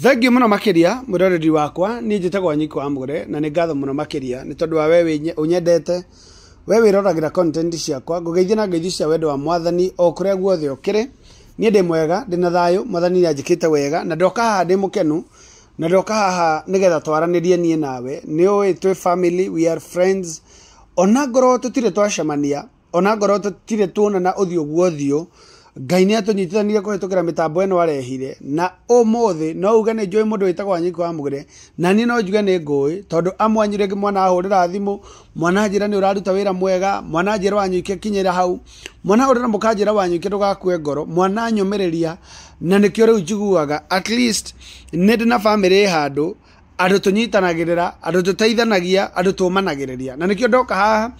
thengiå må no makä ria må roreri wakwa ni njä tagwo na nä ngatho må no makä ria nä tondå wa we å nyendete we wä roragä ra ciakwa ngå na ngeithi cia wendo wa mwathani o kå guothe å kä rä niä mwega ndä na mwathani nä anjä te wega na ndoka haha ndä må kenu na ndoka haha nä getha twaranä rie niä nawe nä å ä family we are friends ona ngorwo tå tirä twacemania ona ngorwo tå tirä tuonana å thiå gwa ngai nä atå atånyitithanirie kå hä tå kä ra mä tambo ä no arehire na å måthä no uge nä njå ä må ndå wä tagwo wanyiko wa må na niä no njuge nä ngå ä tondå amwanyire mwana ahå rä ra thimå mwana njä ra nä å raruta wä ra mwega mwana njä ra wanyuike kinyä ra hau mwana hå rä ra må kanjä ra wanyuike ndå gakue ngoro mwana nyå mä rä ria na nä kä o rä u njiguaga nä ndä na bamä rä handå andå tå nyitanagä rä ra andå tå teithanagia andå tå managä rä ria na nä kä ndoka haha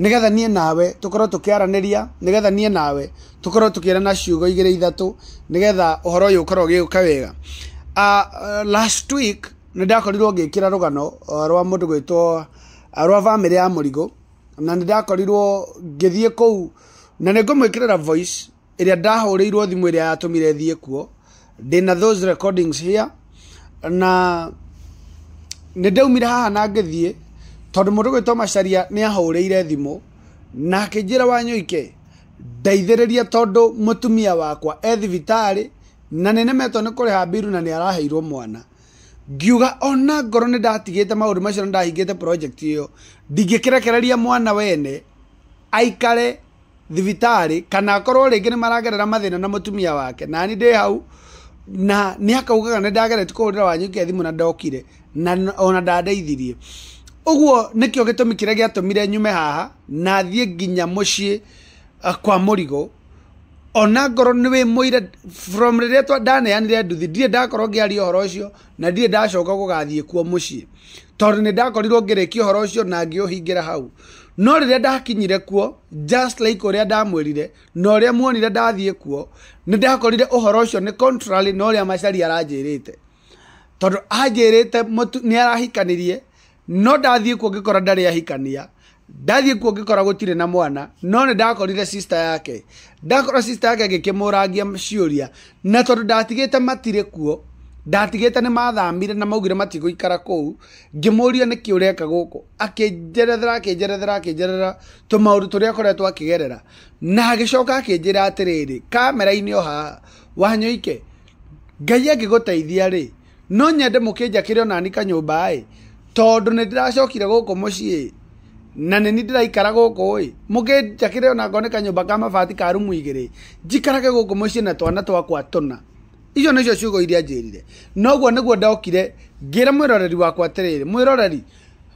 nä getha niä nawe tå korwo tå kä aranä ria nä getha niä nawe tå korwo tå kä erana ciugo igä rä ithatå nä getha å horo å yå korwo gä gå ka wega ah, eh, last week nä ndakorirwo ngä kä ra rå gano eh, rwa må ndå gwä two eh, rwa bamä rä ya må rigå na nä ndakorirwo ngä thiä kå u na nä ngå mwä kä rä ra voice ä rä a ndahå rä irwo thimå ä rä a yatå mire thiä kuo ndä na those recordings here na nä ndaumire haha na ngäthiä tondå må ndå gwä two macaria nä ahå rä na akä njä ra wanyåike ndeithĩrĩrie tondũ mũtumia wakwa e thibitarĩ na nĩ nemetwo nĩ ha mbiru na nĩ araheirwo mwana ngiuga ona ngoro nĩ ndatigĩte maũndũ macio nĩ ndahingĩte project ĩyo ndingĩkĩrekereria mwana wene aikare thibitarĩ kana akorwo rĩngĩ nĩ maragerera mathĩna na mũtumia wake nani nĩ hau na nĩ akaugaga nĩ ndageretie kũhũrĩra wanyũkia thimũ na ndokire na ona ndandeithirie uguo nikio gitumi kiria giatumire nyume haha na thie nginya mucii eh, kwa murigo ona ngoro nä wä må from rä rä a twa ndaneanire nduthi ndirä ndakorwo ngä aria å horo na ndirä ndacoka gå gathiä kuo må ciä ni ndakorirwo ngä rä kia å na ngä å hau no rä ndakinyire kuo just like å rä a ndamwärire na å muonire ndathie kuo ni ndakorire å ucio ni contrary na å rä a macari aranjä te anjirite ni arahikanirie no ndathiä kuo ngä kora ndarä ahikania ndathiä kuo ngä kora na mwana no nä ndakorire sister yake ndakora sister yake ngä kä må rangia ciåria na tondå ndatigä te matirä kuo ndatigä te nä mathamire na maugire matigå ikara kå u ngä må ria nä kä å reka gå kå akä njerethera akä njerethera akä njerethera tå maå ndå tå rä a akoretwo akä gerera na agä coka akä njä ra atä rä rä kamera-inä o haha wanyoike ngai angä gå teithia rä no nyende mukinja kire onani kanyumba ä tondå nä ndä racokire gå kå må ciä na nä ni ndä raikara gå kå ä må kä njakire ka mabati ka rumu igä rä njikarage gå kå må ciä na twana twakwa tåna icio nä cio ciugo iria njä rire noguo nä guo ndokire ngä ra mwä roreri wakwa atä rä rä roreri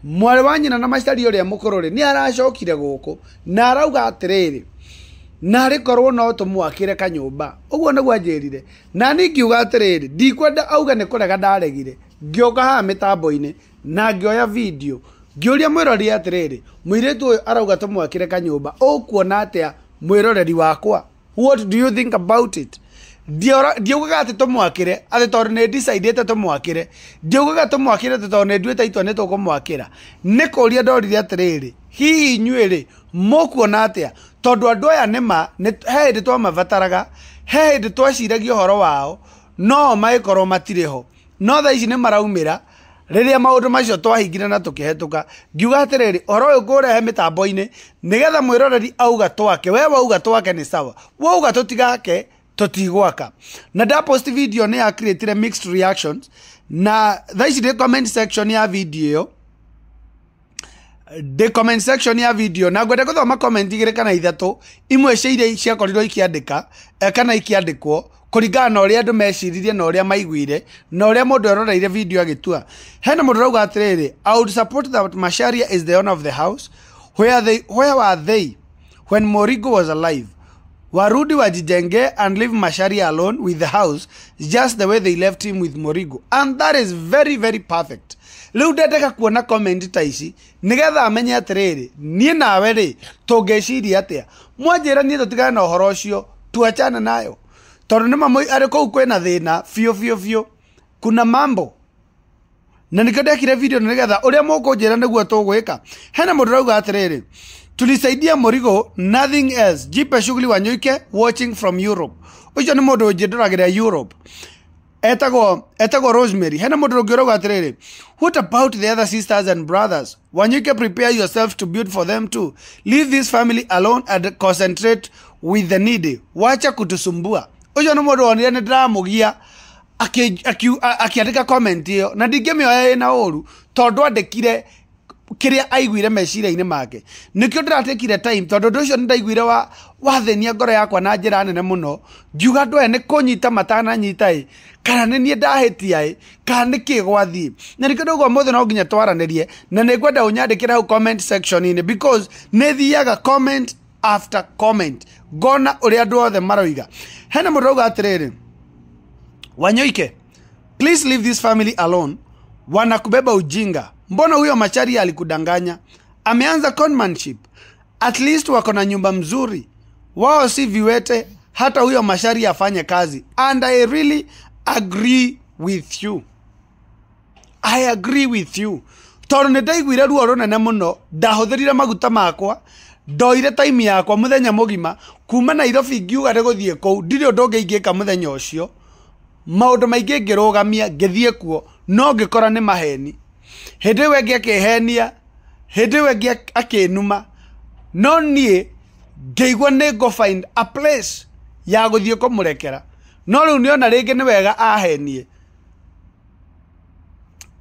mwarä wa nyina na macitari å rä a må kå rå rä nä aracokire gå kå na arauga atä rä rä narä korwo no tå mwakä re kanyå mba å na ni ngiuga atiriri rä rä ndikwenda auga ni kurega rega ndaregire ngä å haha mä na ngioya video ngiuria å ria mwä rori atä arauga tå mwakä re kanyå mba å kuona wakwa what do you think about it ndiugaga atä tå mwakä re atä tondå nä ndicaindä te tå mwakä re ndiugaga tå mwakä re atä tondå nä nduä te itua nä tå kå mwakä ra nä kå ria ndorire atä rä rä hihi inyuä rä må kuona atä tondå andå aya nä ma he hä ndä twamabataraga he hä ndä twaciragia å horo wao no magäkorwo matirä ho no tha ici nä maraumä ra rä rä a maå ndå macio twahingire na tå kä hetå ka ngiuga atä rä rä å horo yå kå rehe mä nä getha mwä roreri auga twake we wauga twake ni sawa wauga tå tigake tũtigwaka na ndapost video nä yakrätire mixed reactions na ici ni comment section ya video ndä comment section ya video na ngwenda gå thoma comment igä rä kana ithatå imwe cia iria ciakorirwo ikiandä ka e, kana ikiandä kwo kũringana na a andå meciririe na a maiguire na ũrĩa mũndũ aroreire video agĩtua hena mũndũ ũrauga atĩrĩrĩ i would support that masharia is the owner of the house where, they, where were they when morigo was alive warudi wajijenge and leave mashari alone with the house just the way they left him with morigo and that is very very perfect riu ndendeka kuona comment ta ici nigetha amenye atiriri niĩ nawe rĩ tũngĩciria atĩa mwanjĩra niĩ tũtigane na ũhoro ũcio tuachane nayo tondũ nĩ mamũ arĩ kũu kwĩna thĩna fio fio biũ kuna mambo na nĩkĩo ndekire video na nĩgetha ũrĩa mũkũnjĩra nĩguo tũgwĩka hena mũndũ ũrauga atĩrĩrĩ tulisaidia Morigo nothing else jipe shughuli wanyoike watching from Europe ucio nä må ndå å Europe etago etago rosemary hena må ndå å ngä what about the other sisters and brothers wanyoike prepare yourself to build for them too leave this family alone and concentrate with the needy wacha kutusumbua ucio nä må ndå wonire nä ndäramå gia akiandä ka comment ä yo na ndingä mä oya ä na å ru tondå andä kire kiria aiguire meciria-inä make nä kä o ndä ratäkire tondå ndå å cio nä ndaiguire wathenia ngoro yakwa na njä nene muno no ngiuga ene aya matana nyita matananyita kana nä niä ndahä tia ä kana ni kä gwathiä na nä kä ndå guo må thä no nginya twaranä na ni ngwenda unyandikira nyandä comment section hau inä because nä thiaga comment after comment gona uri rä othe maroiga hena må ndå rauga atä wanyoike please leave this family alone wanakubeba ujinga mbona huyo machari alikudanganya ameanza conmanship at least wako na nyumba mzuri wao si viwete hata huyo mashari afanye kazi and i really agree with you i agree with you tondå nä ndaiguire ruo rå nene må no ndahå thä rire maguta makwa ndoire taimi yakwa må thenya må gima kuma nairobi ngiuga rä gå thiä kå u ndirä å ndå ngä ingä ka må thenya å cio maå ndå maingä ngä rå gamia ngä thiä kuo no ngä kora nä maheni hĩndĩ ĩyo ĩngĩ akĩhenia hĩndĩ ĩyo ĩngĩ akĩnuma no niĩ ngĩigua nĩ ngũ find a place ya gũthiĩ kũmũrekera no rĩu nĩona rĩngĩ nĩ wega ahenie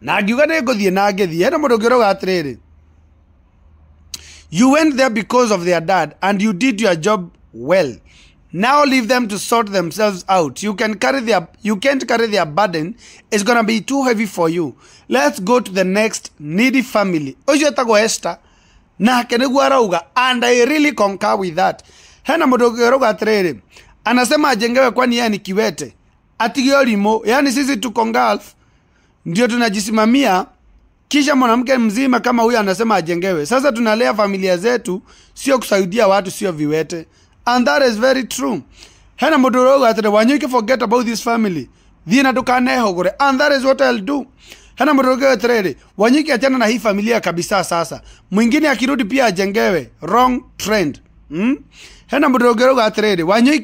na ngiuga nĩ ngũthiĩ na ngĩthiĩ hena mũndũ ũngĩ ũroga atĩrĩrĩ you went there because of their dad and you did your job well Now leave them to sort themselves out. You can carry their you can't carry their burden. It's gonna be too heavy for you. Let's go to the next needy family. Ucio Esther nake nĩguo and I really concur with that. Hena mũndũ ũngĩ ũrauga atĩrĩrĩ anasema ajengewe kwani yeye ni kiwete atige olimo. Yaani sisi tuko Gulf Ndiyo tunajisimamia kisha mwanamke mzima kama huyo anasema ajengewe. Sasa tunalea familia zetu, sio kusaidia watu, sio viwete and that is very true hena mundu uria uga atiri wanyu forget about this family thiä na ndukanehogore and that is what I'll do hena mundu uga atiriri wanyu iki achana na hii familia kabisa sasa mwingine akirudi pia ajengewe wrong trend hmm? hena mundu uga uga atiriri wanyu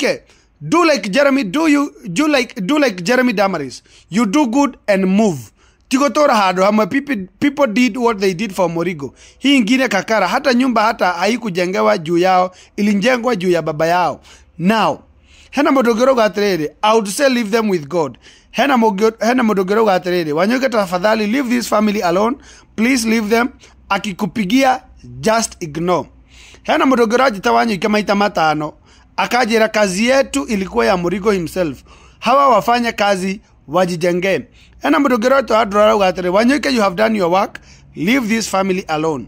do like Jeremy do you do like do like Jeremy Damaris you do good and move tigotora handu hamwe people, people did what they did for morigo hii ingine kakara hata nyumba hata haikujengewa juu yao ilijengwa juu ya baba yao now hena modogero ga atiriri i would say leave them with god hena, hena modogero ga atiriri wanyoke tafadhali leave this family alone please leave them akikupigia just ignore hena modogero ajita ajitawanyike maita matano akajira kazi yetu ilikuwa ya morigo himself hawa wafanya kazi wajijenge ena må ndå ngä roto andå rauga atä you have done your work leave this family alone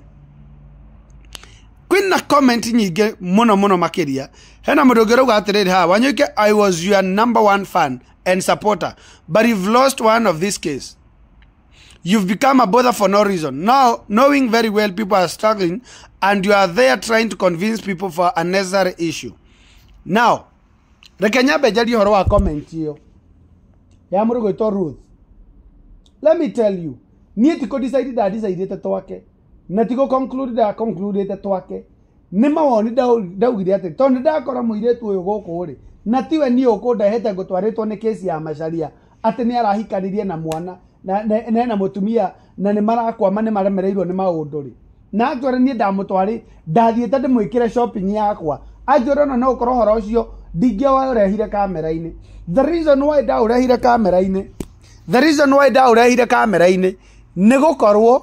kwina comment nyingä må no makiria ena makä ria hena ha wanyå i was your number one fan and supporter but you've lost one of this case You've become a bother for no reason. Now, knowing very well people are struggling and you are there trying to convince people for a necessary issue. Now, rekenya nyambe horo wa comment hiyo ya må rå gwä two ruth let me tell you niä tikå decide da decide te twake na tigå conclude da conclude te twake nä mawoni ndaugire atä tondå ndakora må irä tu å yå gå kå rä na tiwe niä å kå ndehete ngå twarä two nä case ya macaria atä nä arahikanirie na mwana nena må tumia na nä marakwama nä maremereirwo nä maå ndå rä na anjå re niä ndamå twarä ndathiä te ndä mwä kä re yakwa anjå re no no å korwo horo å cio ndingĩoa rehire kamera inä the reason why ndaũrehire kamera-inĩ the reason why ndaũrehire kamera-inĩ nĩ gũkorwo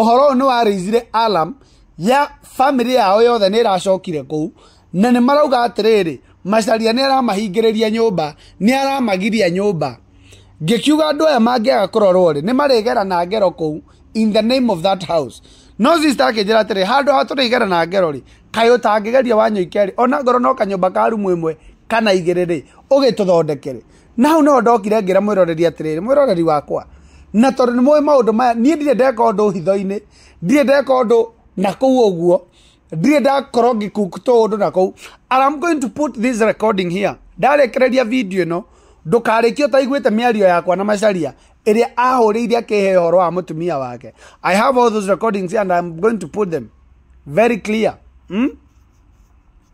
ũhoro ũyũ nĩ warĩizire alam ya bamĩrĩ yao yothe nĩ ĩracokire kũu na nä marauga rä macaria ria nyå mba nä aramagiria ngä kiuga andå aya rorwo rä nä marä gera na ngero kũu in the name of that house no citakinjira atirä handå ha tå rä igera na ngerorä kaä å tangägeria wa ikeri ona ngoro no kanyå ka rumu mwe kana igä rä rä å gä tå na hau no ndokire ngä ra mwä roreri atä rä rä mwä roreri wakwa na tondå ni moä maå maya niä ndirä ndeka å hitho-inä ndirä ndeka å ndå na kå u å guo ndirä ndakorwo ngä kutå å ndå na kå i'm going to put this recording here ndarä kä rä video ä no ndå karä kia å taiguä te yakwa na macaria ere iria ahuriire akihe horo wa mutumia wake i have all those recordings here and i'm going to put them very clear hmm?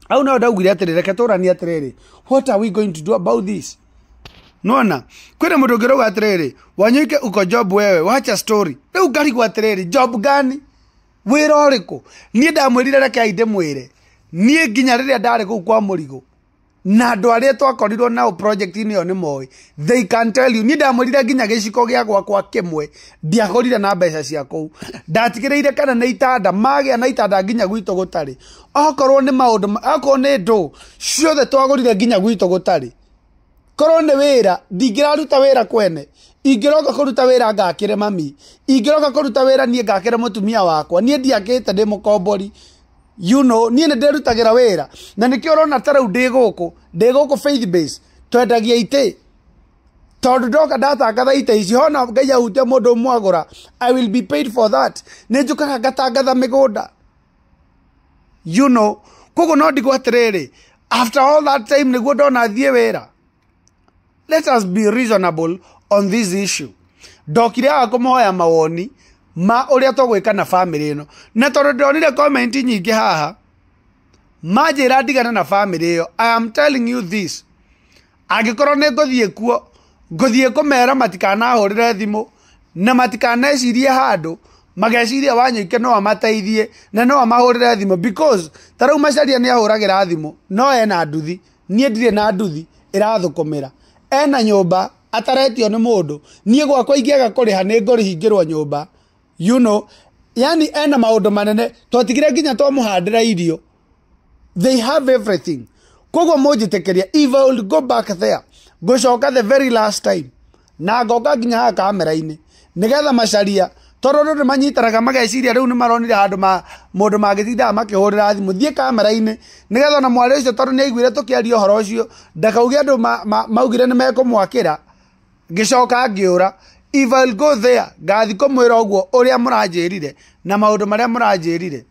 au nao ndaugire atirä reke tå rani atä rä what are we going to do about this nona kwina mundu wa atiriri wanyuike uko job wewe wacha story riu kwa atiriri job gani wira uriku nie ndamwirire reke ainde mwire nie nginya riria ndari kuu kwa murigo na andå arä a twakorirwo nao projekti-inä ä yo nä moä they can tell you ni ndamwärire nginya gä ciko gä gwakwa kä mwe ndiagårire na mbeca cia kå u ndatigä rä ire kana nä itanda magä na itanda nginya gwitå gå tarä okorwo nä maå ndå akorwo nä ndå ciothe twagårire nginya gwitå gå tarä korwo nä wä ra ndingä raruta wä ra kwene ingäroka kå ruta wä ra ngakä re mami ingäroka kå ruta wä ra niä ngakä re må tumia wakwa niä ndiakä te ndä må kombori you know niä nä ndä rutagä ra wä ra na nä kä ũrona ta rä u ndä gå kå ndä gå kå faith base twendagia itä tondå ndoka ndatangatha itä ici hona ngai ahutia må ndå mwagå i will be paid for that nä njå kaga ngatangatha mä gå nda you know koguo no ndigå atä rä rä after all that time nä guo ndona thiä wä ra let us be reasonable on this issue ndokire aga kå mawoni ma uria tugwika na family ino na tondu ndironire comment nyingi haha manjira ndigana na family iyo i am telling you this angikorwo ni nguthie kuo nguthie kumera matikanahurire thimu na matikanecirie handu mageciria wanyike no amateithie na no amahurire thimu because tarau macaria ni ahuragira thimu no ena nduthi nie ndire na nduthi ĩrathũkũmĩra ena nyumba ataretio nĩ mũndũ niĩ gwakwa ingĩaga kũrĩha nĩ ngũrĩhingĩrwo nyumba you know yani ena maundu manene twatigire nginya twamuhandira irio they have everything koguo munjitikiria if i will go back there ngucoka the very last time na ngoka nginya haha kamera-inĩ nĩgetha macaria tondũ andũ nĩ manyitanaga mageciria rĩu nĩ maronire handũ ma mũndũ mangĩtindaga makĩhũrĩra thimũ thiĩ kamera-inĩ nĩgetha ona mwarĩ ũcio tondũ nĩ aiguire tũkĩaria ũhoro ũcio ndakauge andũ maugire nĩ mekũmwakĩra ngĩcoka ngĩũra if I'll go there ngathiko mwira uguo uria muranjirire na maundu maria muranjirire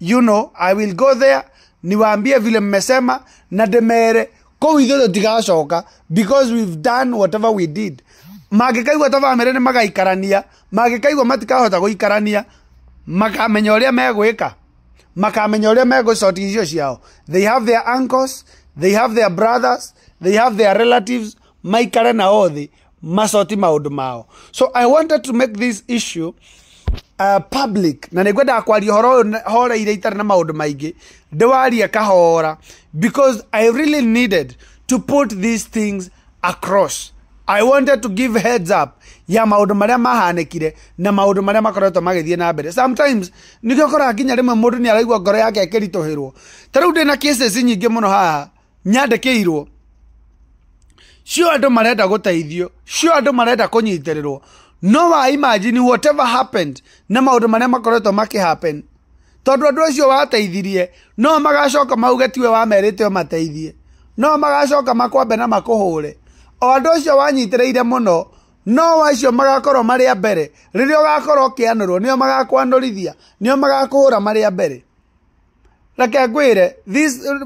you know I will go there niwaambie vile mmesema na ndimere kuu ithuĩ tũtigacoka because we've done whatever we did mangĩkaigua ta bamĩrĩ nĩ magaikarania mangĩkaigua matikahota gũikarania makamenya ũrĩa megwĩka makamenya ũrĩa megũcoti icio ciao they have their uncles they have their brothers they have their relatives maikare na othe masoti maundu mao so i wanted to make this issue uh, public na nä ngwendaga kwaria horo ũyũ horeire itarĩ na maũndũ maingĩ ndĩwaria kahora because i really needed to put these things across i wanted to give heads up ya maundu maria mahanekire na maundu maria makoretwo magithie na mbere sometimes nikio kora nginya rimwe mundu ni araigua ngoro yake ikirituhirwo ta riu ndina cases nyingi muno haha nyandikirwo cio andå marenda gå teithio cio andå marenda kå nyitä rwo no wa imagine whatever happened na maå ndå marä a makoretwo makä tondå andå acio wateithirie no magacoka mauge wamerä te mateithie no magacoka makwambe na makå hå re o andå acio wanyitä rä ire må no no acio magakorwo marä a mbere rä rä a å gakorwo å kä anå rwo nä o magakwanå rithia nä o magakå hå ra marä a mbere reke ngwire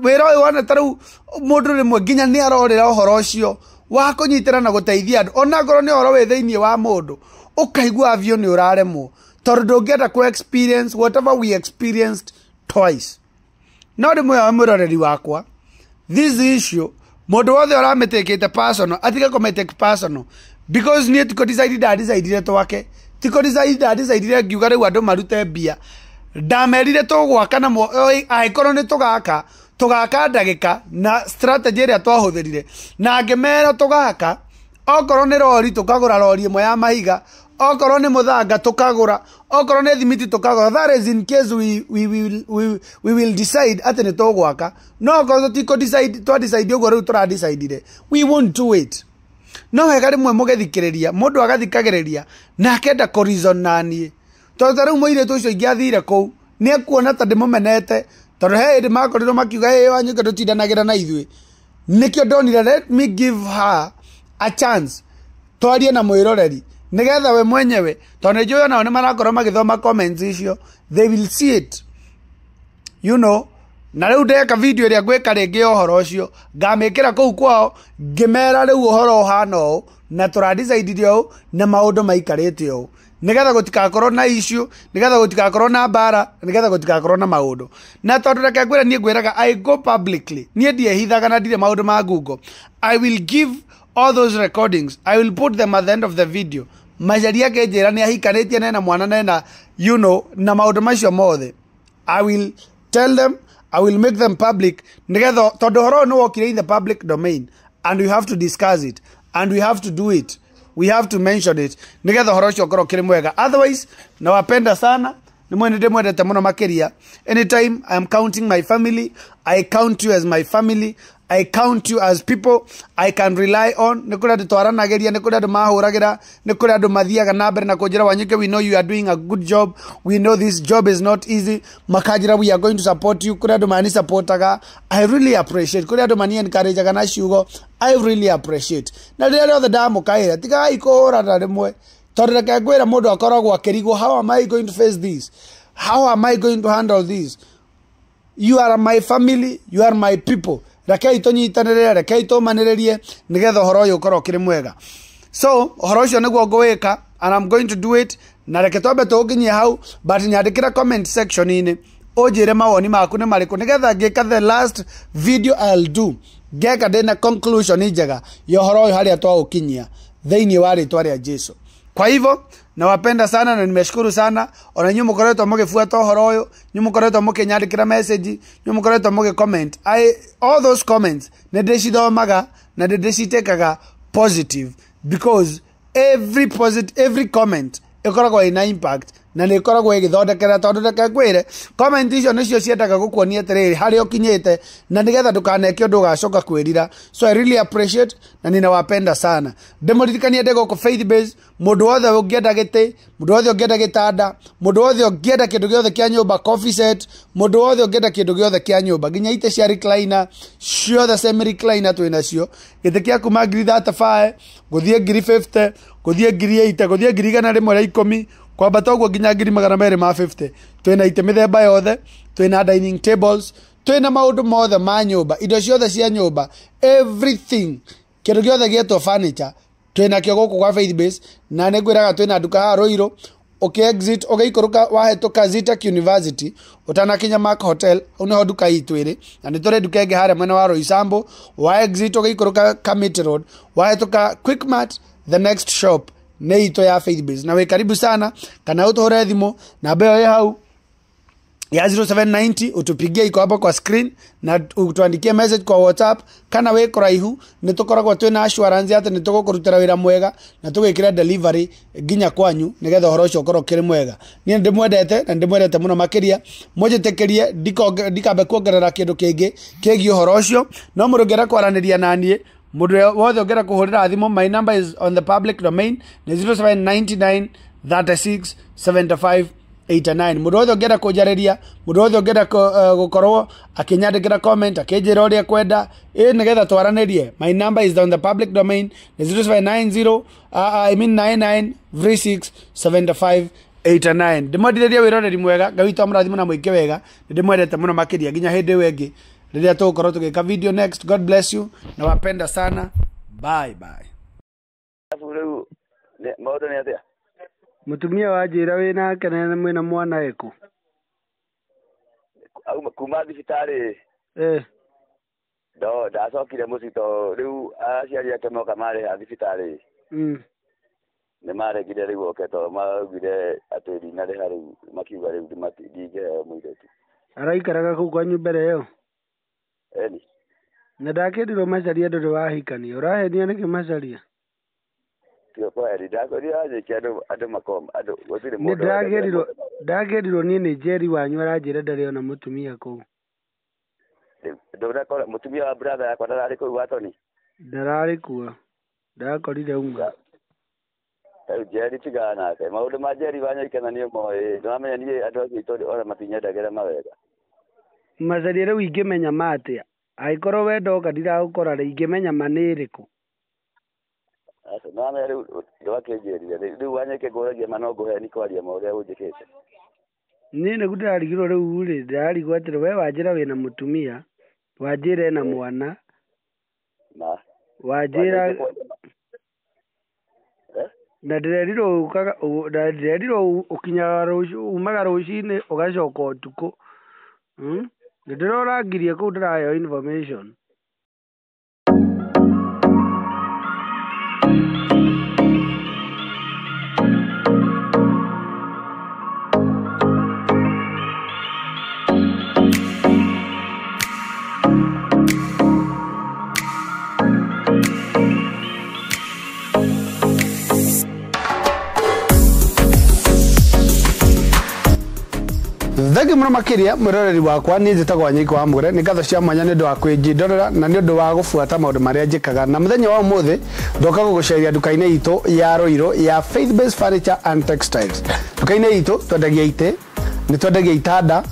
wira uyu wona tarau mundu rimwe nginya ni arorira uhoro ucio wa kunyitira na guteithia andu onangorwo ni uhoro wi thiini wa mundu ukaigua biu ni uraremwo tondu ndungienda ku experience whatever we experienced twice no rimwe wa mwiroreri wakwa this issue mundu wothe uramitikite personal atige kumitik personal because nie tiko decide ndadecidire twake tiko decide ndadecidire ngiuga riu andu marute mbia ndamerire tågwaka na angäkorwo nä tå gaka tå gaka ndagä na strategy ä rä a twahå thä rire na ngä mera tå gaka okorwo nä rori tå kagå ra rori ä mwe ya mahiga okorwo nä må thanga tå kagå ra okorwo we, we, tå kagå ra atä nä tå gwaka no okorwo tå tikå twadicaidi å guo rä u decide radicaidire we won't do it no wega rä mwe må gethikä rä ria må ndå na akenda kå rizon naniä tondå tarä u må cio ingä athire kå u nä ekuona ta ndä må menete tondå he ndä makorirwo makiuga ä wanyu ke tå tindanagä ra na ithuä nä kä o ndonire let me give her a chance twarie na mwä roreri nä getha we mwenyewe tondå nä njå yonao nä marakorwo magä thoma comments icio they will see it you know na rä u ndeka video ä rä a ngwä ka rä ngä å horo å cio ngamä kä ra kå u kwao ngä mera rä u å horo å hana å na tå radicidire å na maå ndå maikarä te å nigetha gutigakorwo na issue nigetha gutigakorwo na bara nigetha gutigakorwo na maundu na tondu reke ngwira nie ngwiraga i go publicly nie ndiehithaga na ndirĩ maundu ma ngungo i will give all those recordings i will put them at the end of the video macari akenjĩra nĩ ahikanĩtie nena mwana nena you know na maũndũ macio mothe i will tell them i will make them public nigetha tondũ horo ũyũ nĩ wokire in the public domain and we have to discuss it and we have to do it we have to mention it nigetha horo ucio ngorwo kiri mwega otherwise nawapenda sana ni mwene ndä mwendete må no makä ria anytime i am counting my family i count you as my family i count you as people i can rely on ni kuri andu andå ni kuri andu mahuragira ni kuri andu mathiaga na mbere na kunjira njä wanyuke we know you are doing a good job we know this job is not easy makajira we are going to support you kuri andu mani supportaga i really appreciate kuri andu mani encourageaga na ciugo i really appreciate na rä rä a tigai othe ndamå tondå reke ngwä re må ndå akoragwo akärigwo how am I going to face this how am I going to handle this you are my family you are my people rekei tå nyitanä rä re rekei tå manä rä rie nä getha å horo å yå korwo kä rä mwega so horo ucio niguo ngwika and i'm going to do it na reke twambe tånginyie hau but nyandĩkĩra comment section inĩ ũnjĩre mawoni maku nĩ marĩkũ nĩgetha ngĩka the last video i'll do ngeka ndĩna conclusion njega ya ũhoro ũyũ harĩa twaũkinyia thĩinĩ wa rĩtwa rĩa jesu kwa hivyo nawapenda sana na nimeshukuru sana ona koreto nyu mukoretwo mugibuata uhoro koreto nyu mukoretwo kira message nyu mukoretwo mugicomment all those comments deshi ni maga na deshi ndicitikaga positive because every, posit every comment ikoragwo ina impact na nä koragwo ä gä thondekera tondå reke ngwä re icio nä cio ciendaga gå kuonia atä rä rä harä a å kinyä te na nä getha ndå kaneke å ndå å gacoka kwä rira so I really appreciate na ninawapenda sana ndämå ririkanie ndä gå kå faith base må ndå wothe å ngä enda gä tä må ndå wothe å ngä enda gä tanda må ndå wothe å ngä enda kä ndå gä othe kä a nyå mba må ndå wothe å ngä enda kä ndå gä othe kä a nyå mba nginya itä cia recliner ciothe semiricliner twä nacio gä tä kä a kuma ngiri thatabae gå thiä ngiri gå thiä ngiri gå thiä ngiri igana rä mwe rä ikå mi kwambata ũguo nginya ngiri magana merĩ ma 50 twĩna itĩ mĩthemba yothe twĩna dining tables twĩna maũndũ mothe ma nyũmba indo ciothe cia nyũmba everything kĩndũ gĩothe gĩetwo furniture twĩna kĩo gũkũ kwa faith base na nĩ ngwĩraga twĩna nduka haha rũirũ ũkĩexit ũgĩikũrũka wahĩtũka zitec university ũtanakinya mark hotel u nĩho nduka itũ ĩrĩ na nĩ tũrĩ nduka ĩngĩ harĩa mwena wa roisambo wa exit ũgĩikũrũka kamit road wahĩtũka quickmart the next shop nä itå ya faithbase na wä karibu sana kana å tå hå re thimå namba ä hau ya 0790 utupigie iko hapa kwa screen na utuandikie message kwa whatsapp kana we kå raihu nä tå koragwo na assurance atä nä tå gå kå rutera wä mwega na tå gä delivery nginya kwanyu nä getha å horo å cio korwo kä rä mwega niä nä na nä ndä mwendete må no makä ria mwonjätä kä rie ndikambe kuongerera kä ndå kä ngä kä giä å horo no må rå ngä ra mundu wothe ogera kuhurira thimu my number is on the public domain ni 0799 36 75 89 mundu wothe ogera kunjariria mundu wothe ogera gukorwo uh, akinyandikira comment akinjira uria kwenda i nigetha twaranirie my number is on the public domain ni 0790 uh, i mean 99 36 75 89 ndimwendirerie wiroreri mwega ngai witå amå rathimå na må ingä wega nä ndä mwendete må no makä ria nginya hä ndä ä liliato ukorotoge ka video next god bless you wapenda sana bye bye riu maundu ni atia mutumia wa wi nake na mwina mwana eku kuma thibitari eh ndo ndacokire muci to riu aciari ake moka mariha thibitarĩ mm. nĩ maregire rĩu oke to maugire atĩ ndinarĩha rĩu makiuga rĩu ndingĩheo mũirĩtu araikaraga kũu kwanyu mbere ĩyo na ndakä macharia macaria ndå ũrahenia wahikania å rahenia nä kä warĩkia andũ andũ rirwo niä nä Nĩ mũndũ ndagĩrirwo ndagĩrirwo niĩ Njeri wanyu aranjĩra ndarĩ ona mũtumia kũu. Ndũnakora mũtumia wa brother yakwa kå u Gatoni? ndararä kuo. Ndakorire auma. Rĩu Njeri tigana nake, maũndũ ma Njeri wanyoikana nĩũmoĩ, nĩwamenya niĩ andũ acio aitũ ona matinyendagĩra mawega. Macaria rĩu ingĩmenya ma atĩa? Angĩkorwo we ndoka ndiragũkora rĩ, ingĩmenya ma nĩ ĩrĩkũ? Aca nĩwamenya rĩu ndwakĩnjĩrire, rĩu wanjĩkire kũragia ma no ngũheni kwaria ma ũrĩa ũnjĩkĩte? Niĩ nĩguo ndĩrarigirwo rĩu-rĩ, ndĩrarigwo atĩrĩ we wanjĩra wĩna mũtumia, wanjĩra ena mwana, na wanjĩra eh? na ndĩrerirwo ũkaga na ndĩrerirwo ũkinyaga rũciũ umaga rũcinĩ ũgacoka ũtukũ, hmm? Nĩndĩrorangirie kũu ndĩraheo information riu muno makiria mwiroreri wakwa ni njitagwo nyiko wa mwire ni ngatho cia mwanya ni undu wa kwinjindorera na ni undu wa gubuata maundu maria njikaga na muthenya wa umuthi ndoka guguceria nduka-ini itu ya roiro ya faith based furniture and textiles nduka-ini itu twendagia ite ni twendagia itanda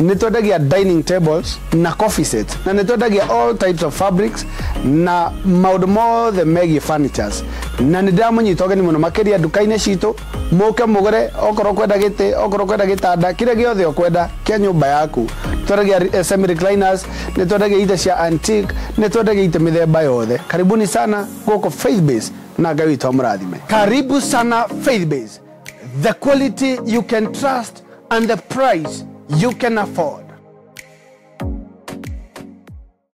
nä twendagia dining tables na coffee sets na nä twendagia all types of fabrics na maå ndå mothe megiä furnitures na nä ndä ramå muno makä nduka-inä citå må ke må gere okorwo kwenda gä tä okorwo kwenda gä tanda kä rä a gä othe å kwenda kä a nyå mba yaku twendagia eh, semirecliners nä twendagia ite cia antique nä twendagia ite mä themba yothe karibuni sana gå faith base na ngai witå amå karibu sana faith base the quality you can trust and the price you can afford